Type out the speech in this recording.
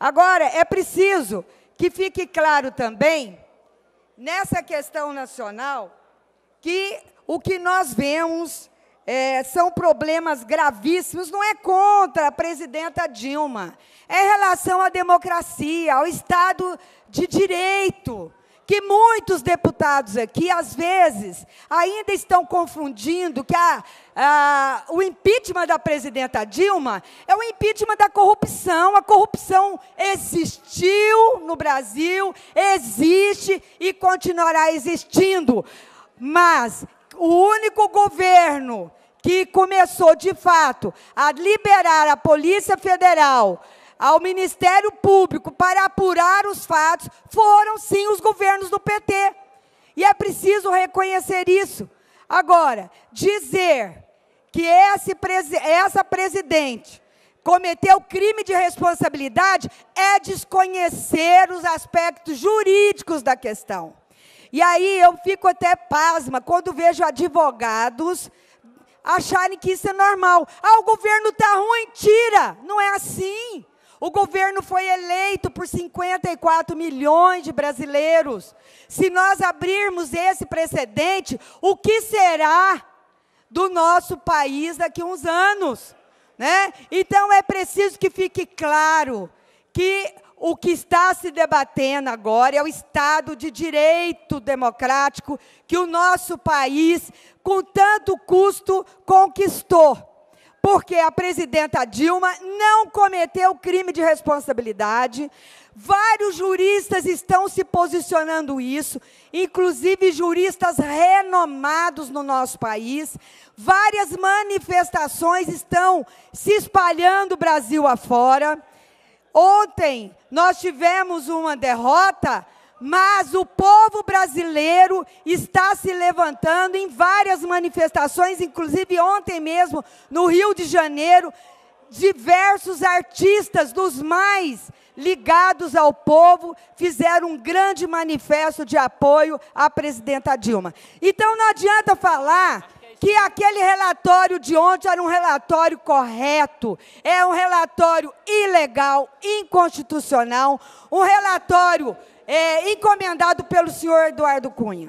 Agora, é preciso que fique claro também, nessa questão nacional, que o que nós vemos é, são problemas gravíssimos, não é contra a presidenta Dilma, é em relação à democracia, ao Estado de Direito que muitos deputados aqui, às vezes, ainda estão confundindo que a, a, o impeachment da presidenta Dilma é o impeachment da corrupção. A corrupção existiu no Brasil, existe e continuará existindo. Mas o único governo que começou, de fato, a liberar a Polícia Federal ao Ministério Público para apurar os fatos foram sim os governos do PT. E é preciso reconhecer isso. Agora, dizer que esse, essa presidente cometeu crime de responsabilidade é desconhecer os aspectos jurídicos da questão. E aí eu fico até pasma quando vejo advogados acharem que isso é normal. Ah, o governo está ruim, tira. Não é assim. O governo foi eleito por 54 milhões de brasileiros. Se nós abrirmos esse precedente, o que será do nosso país daqui a uns anos? Né? Então é preciso que fique claro que o que está se debatendo agora é o Estado de direito democrático que o nosso país, com tanto custo, conquistou porque a presidenta Dilma não cometeu crime de responsabilidade. Vários juristas estão se posicionando isso, inclusive juristas renomados no nosso país. Várias manifestações estão se espalhando Brasil afora. Ontem nós tivemos uma derrota mas o povo brasileiro está se levantando em várias manifestações, inclusive ontem mesmo, no Rio de Janeiro, diversos artistas dos mais ligados ao povo fizeram um grande manifesto de apoio à presidenta Dilma. Então não adianta falar que aquele relatório de ontem era um relatório correto, é um relatório ilegal, inconstitucional, um relatório é, encomendado pelo senhor Eduardo Cunha.